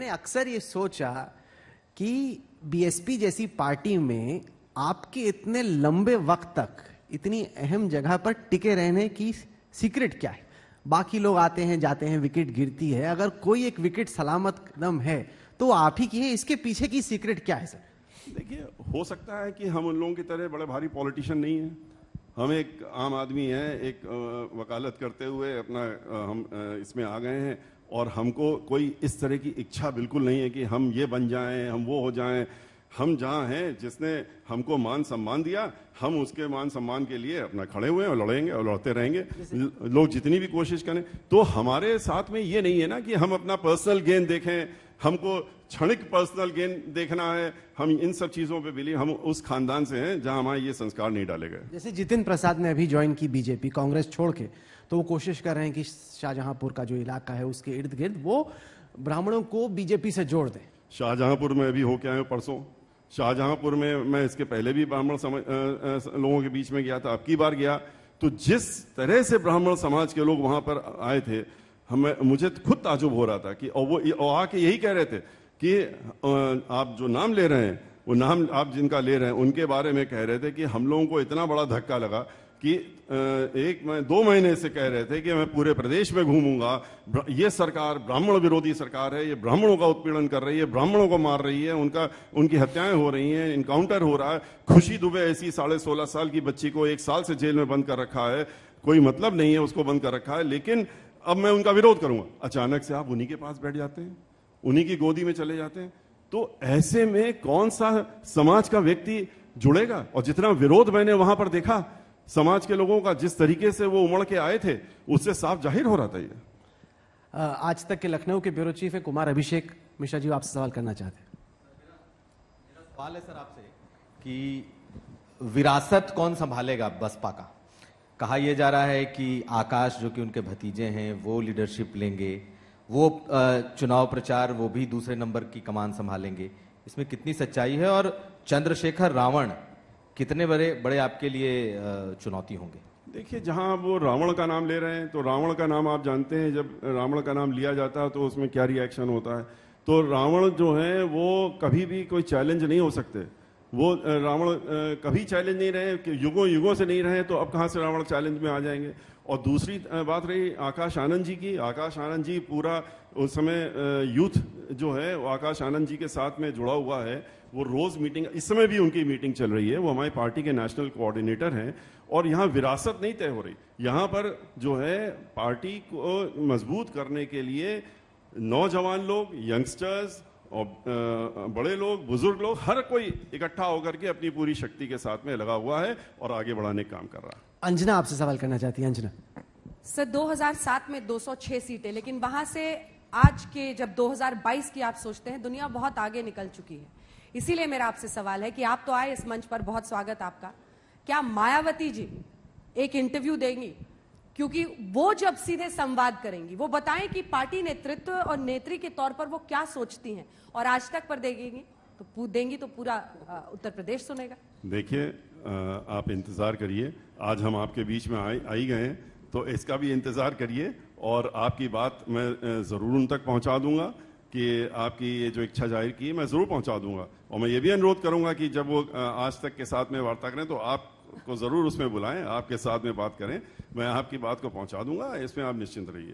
मैंने अक्सर ये सोचा कि बीएसपी जैसी पार्टी में आपके इतने लंबे वक्त तक इतनी अहम जगह पर टिके रहने की सीक्रेट क्या है बाकी लोग आते हैं जाते हैं विकेट गिरती है अगर कोई एक विकेट सलामत कदम है तो आप ही की है इसके पीछे की सीक्रेट क्या है सर देखिए हो सकता है कि हम उन लोगों की तरह बड़े भारी पॉलिटिशियन नहीं है हम एक आम आदमी हैं एक वकालत करते हुए अपना हम इसमें आ गए हैं और हमको कोई इस तरह की इच्छा बिल्कुल नहीं है कि हम ये बन जाएं हम वो हो जाएं हम जहाँ हैं जिसने हमको मान सम्मान दिया हम उसके मान सम्मान के लिए अपना खड़े हुए हैं और लड़ेंगे और लड़ते रहेंगे लोग जितनी भी कोशिश करें तो हमारे साथ में ये नहीं है ना कि हम अपना पर्सनल गेन देखें हमको क्षणिक पर्सनल गेन देखना है हम इन सब चीजों पे बिली हम उस खानदान से हैं जहां हमारे ये संस्कार नहीं डाले गए जैसे जितिन प्रसाद ने अभी ज्वाइन की बीजेपी कांग्रेस छोड़ के तो वो कोशिश कर रहे हैं कि शाहजहांपुर का जो इलाका है उसके इर्द गिर्द वो ब्राह्मणों को बीजेपी से जोड़ दें शाहजहांपुर में अभी होके आए परसों शाहजहांपुर में मैं इसके पहले भी ब्राह्मण लोगों के बीच में गया था अब की बार गया तो जिस तरह से ब्राह्मण समाज के लोग वहां पर आए थे हमें मुझे खुद ताजुब हो रहा था कि और वो और आके यही कह रहे थे कि आप जो नाम ले रहे हैं वो नाम आप जिनका ले रहे हैं उनके बारे में कह रहे थे कि हम लोगों को इतना बड़ा धक्का लगा कि एक मैं दो महीने से कह रहे थे कि मैं पूरे प्रदेश में घूमूंगा ये सरकार ब्राह्मण विरोधी सरकार है ये ब्राह्मणों का उत्पीड़न कर रही है ब्राह्मणों को मार रही है उनका उनकी हत्याएं हो रही हैं इनकाउंटर हो रहा है खुशी दुबे ऐसी साढ़े सोलह साल की बच्ची को एक साल से जेल में बंद कर रखा है कोई मतलब नहीं है उसको बंद कर रखा है लेकिन अब मैं उनका विरोध करूंगा अचानक से आप उन्हीं के पास बैठ जाते हैं उन्हीं की गोदी में चले जाते हैं तो ऐसे में कौन सा समाज का व्यक्ति जुड़ेगा और जितना विरोध मैंने वहां पर देखा समाज के लोगों का जिस तरीके से वो उमड़ के आए थे उससे साफ जाहिर हो रहा था ये आज तक के लखनऊ के ब्यूरो चीफ है कुमार अभिषेक मिश्रा जी आपसे सवाल करना चाहते हैं सवाल है सर आपसे कि विरासत कौन संभालेगा बसपा का कहा यह जा रहा है कि आकाश जो कि उनके भतीजे हैं वो लीडरशिप लेंगे वो चुनाव प्रचार वो भी दूसरे नंबर की कमान संभालेंगे इसमें कितनी सच्चाई है और चंद्रशेखर रावण कितने बड़े बड़े आपके लिए चुनौती होंगे देखिए जहां वो रावण का नाम ले रहे हैं तो रावण का नाम आप जानते हैं जब रावण का नाम लिया जाता है तो उसमें क्या रिएक्शन होता है तो रावण जो है वो कभी भी कोई चैलेंज नहीं हो सकते वो रावण कभी चैलेंज नहीं रहे युगों युगों से नहीं रहे तो अब कहाँ से रावण चैलेंज में आ जाएंगे और दूसरी बात रही आकाश आनंद जी की आकाश आनंद जी पूरा उस समय यूथ जो है वो आकाश आनंद जी के साथ में जुड़ा हुआ है वो रोज़ मीटिंग इस समय भी उनकी मीटिंग चल रही है वो हमारी पार्टी के नेशनल कोऑर्डिनेटर हैं और यहाँ विरासत नहीं तय हो रही यहाँ पर जो है पार्टी को मजबूत करने के लिए नौजवान लोग यंगस्टर्स और बड़े लोग बुजुर्ग लोग हर कोई इकट्ठा होकर के अपनी पूरी शक्ति के साथ में लगा हुआ है और आगे बढ़ाने का काम कर रहा है अंजना आपसे सवाल करना चाहती है अंजना सर 2007 में 206 सीटें लेकिन वहां से आज के जब 2022 की आप सोचते हैं दुनिया बहुत आगे निकल चुकी है इसीलिए मेरा आपसे सवाल है कि आप तो आए इस मंच पर बहुत स्वागत आपका क्या मायावती जी एक इंटरव्यू देंगी क्योंकि वो जब सीधे संवाद करेंगी वो बताएं कि पार्टी नेतृत्व और नेत्री के तौर पर वो क्या सोचती हैं और आज तक पर देगी तो देंगी तो पूरा उत्तर प्रदेश सुनेगा देखिए आप इंतजार करिए आज हम आपके बीच में आई आई गए तो इसका भी इंतजार करिए और आपकी बात मैं जरूर उन तक पहुंचा दूंगा कि आपकी ये जो इच्छा जाहिर की मैं जरूर पहुंचा दूंगा और मैं ये भी अनुरोध करूंगा कि जब वो आज तक के साथ में वार्ता करें तो आप को ज़रूर उसमें बुलाएं आपके साथ में बात करें मैं आपकी बात को पहुंचा दूंगा इसमें आप निश्चिंत रहिए